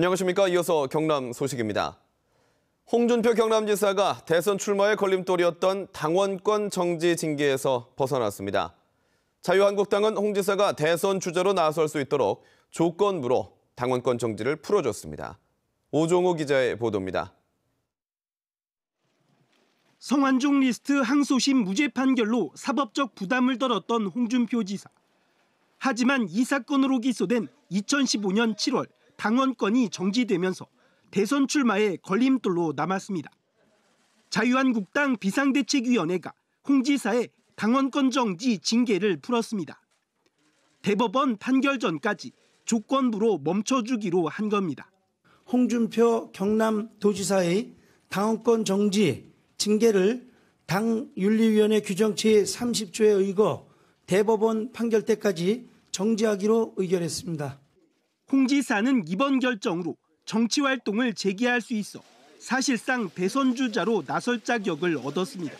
안녕하십니까. 이어서 경남 소식입니다. 홍준표 경남지사가 대선 출마의 걸림돌이었던 당원권 정지 징계에서 벗어났습니다. 자유한국당은 홍 지사가 대선 주자로 나설 수 있도록 조건부로 당원권 정지를 풀어줬습니다. 오종호 기자의 보도입니다. 성완종 리스트 항소심 무죄 판결로 사법적 부담을 덜었던 홍준표 지사. 하지만 이 사건으로 기소된 2015년 7월 당원권이 정지되면서 대선 출마의 걸림돌로 남았습니다. 자유한국당 비상대책위원회가 홍 지사의 당원권 정지 징계를 풀었습니다. 대법원 판결 전까지 조건부로 멈춰주기로 한 겁니다. 홍준표 경남도지사의 당원권 정지 징계를 당윤리위원회 규정 제30조에 의거 대법원 판결 때까지 정지하기로 의결했습니다. 홍 지사는 이번 결정으로 정치 활동을 재개할 수 있어 사실상 대선 주자로 나설 자격을 얻었습니다.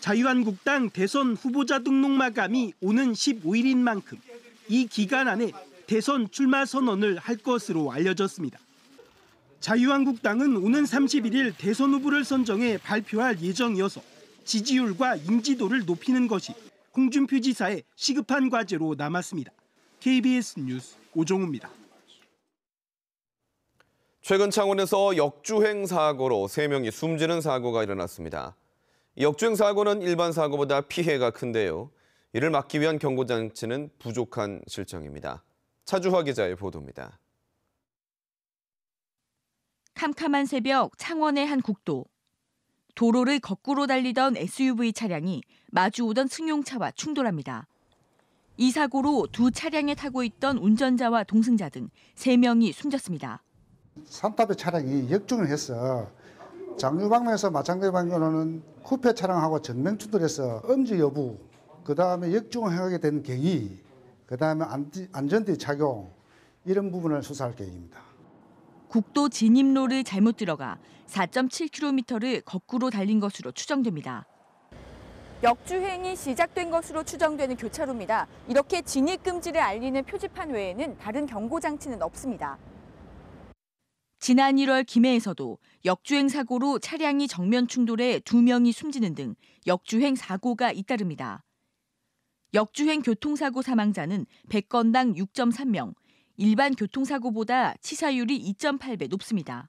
자유한국당 대선 후보자 등록 마감이 오는 15일인 만큼 이 기간 안에 대선 출마 선언을 할 것으로 알려졌습니다. 자유한국당은 오는 31일 대선 후보를 선정해 발표할 예정이어서 지지율과 인지도를 높이는 것이 홍준표 지사의 시급한 과제로 남았습니다. KBS 뉴스 오종우입니다. 최근 창원에서 역주행 사고로 3명이 숨지는 사고가 일어났습니다. 역주행 사고는 일반 사고보다 피해가 큰데요. 이를 막기 위한 경고장치는 부족한 실정입니다. 차주화 기자의 보도입니다. 캄캄한 새벽 창원의 한 국도. 도로를 거꾸로 달리던 SUV 차량이 마주오던 승용차와 충돌합니다. 이 사고로 두 차량에 타고 있던 운전자와 동승자 등 3명이 숨졌습니다. 산타페 차량이 역중을 해서 장유방면에서 마창대 방면으로는 후패 차량하고 정면 충돌해서 음주 여부, 그 다음에 역중하게 된 계기, 그 다음에 안전띠 착용 이런 부분을 수사할 계획입니다. 국도 진입로를 잘못 들어가 4.7km를 거꾸로 달린 것으로 추정됩니다. 역주행이 시작된 것으로 추정되는 교차로입니다. 이렇게 진입금지를 알리는 표지판 외에는 다른 경고장치는 없습니다. 지난 1월 김해에서도 역주행 사고로 차량이 정면 충돌해 2명이 숨지는 등 역주행 사고가 잇따릅니다. 역주행 교통사고 사망자는 100건당 6.3명, 일반 교통사고보다 치사율이 2.8배 높습니다.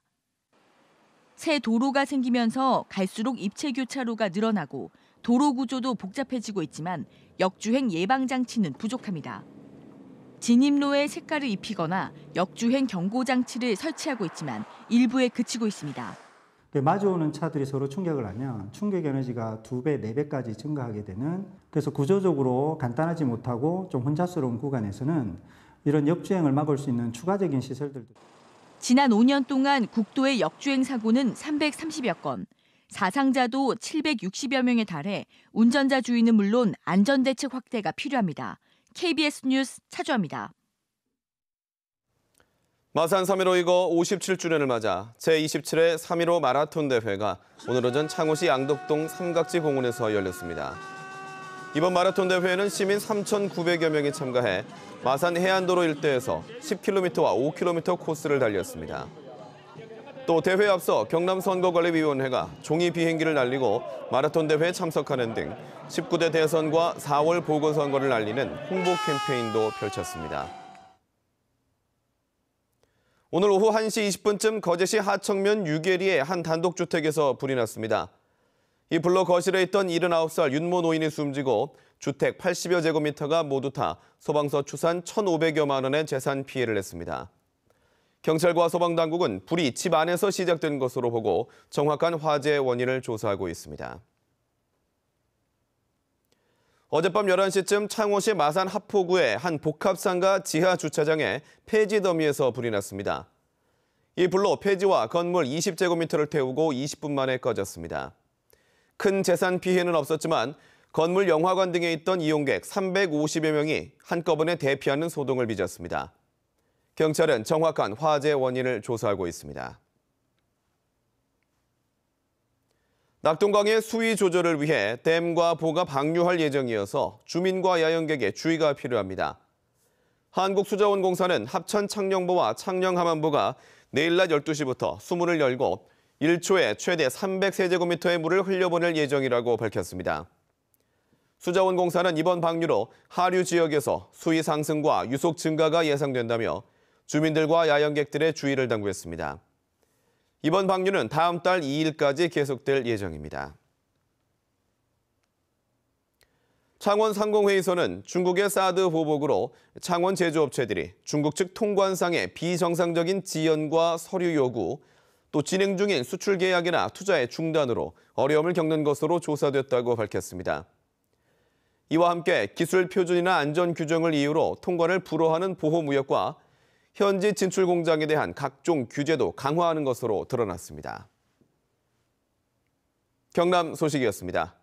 새 도로가 생기면서 갈수록 입체 교차로가 늘어나고 도로 구조도 복잡해지고 있지만 역주행 예방 장치는 부족합니다. 진입로에 색깔을 입히거나 역주행 경고 장치를 설치하고 있지만 일부에 그치고 있습니다. 네, 마주오는 차들이 서로 충격을 하면 충격 에너지가 두배네배까지 증가하게 되는 그래서 구조적으로 간단하지 못하고 좀 혼잡스러운 구간에서는 이런 역주행을 막을 수 있는 추가적인 시설들도 지난 5년 동안 국도의 역주행 사고는 330여 건, 사상자도 760여 명에 달해 운전자 주의는 물론 안전 대책 확대가 필요합니다. KBS 뉴스 차주합니다. 마산 3.15 이거 57주년을 맞아 제27회 3.15 마라톤 대회가 오늘 오전 창호시 양덕동 삼각지 공원에서 열렸습니다. 이번 마라톤 대회에는 시민 3,900여 명이 참가해 마산 해안도로 일대에서 10km와 5km 코스를 달렸습니다. 또 대회에 앞서 경남선거관리위원회가 종이 비행기를 날리고 마라톤 대회에 참석하는 등 19대 대선과 4월 보궐선거를 날리는 홍보 캠페인도 펼쳤습니다. 오늘 오후 1시 20분쯤 거제시 하청면 유계리의 한 단독주택에서 불이 났습니다. 이 불로 거실에 있던 79살 윤모 노인이 숨지고 주택 80여 제곱미터가 모두 타 소방서 추산 1,500여만 원의 재산 피해를 냈습니다. 경찰과 소방당국은 불이 집 안에서 시작된 것으로 보고 정확한 화재 원인을 조사하고 있습니다. 어젯밤 11시쯤 창원시 마산 합포구의 한 복합상가 지하 주차장에 폐지 더미에서 불이 났습니다. 이 불로 폐지와 건물 20제곱미터를 태우고 20분 만에 꺼졌습니다. 큰 재산 피해는 없었지만 건물 영화관 등에 있던 이용객 350여 명이 한꺼번에 대피하는 소동을 빚었습니다. 경찰은 정확한 화재 원인을 조사하고 있습니다. 낙동강의 수위 조절을 위해 댐과 보가 방류할 예정이어서 주민과 야영객의 주의가 필요합니다. 한국수자원공사는 합천창령보와 창녕하만보가 내일 낮 12시부터 수문을 열고 1초에 최대 300세제곱미터의 물을 흘려보낼 예정이라고 밝혔습니다. 수자원공사는 이번 방류로 하류 지역에서 수위 상승과 유속 증가가 예상된다며 주민들과 야영객들의 주의를 당부했습니다. 이번 방류는 다음 달 2일까지 계속될 예정입니다. 창원 상공회의소는 중국의 사드 보복으로 창원 제조업체들이 중국 측 통관상의 비정상적인 지연과 서류 요구, 또 진행 중인 수출 계약이나 투자의 중단으로 어려움을 겪는 것으로 조사됐다고 밝혔습니다. 이와 함께 기술 표준이나 안전 규정을 이유로 통관을 불허하는 보호무역과 현지 진출 공장에 대한 각종 규제도 강화하는 것으로 드러났습니다. 경남 소식이었습니다.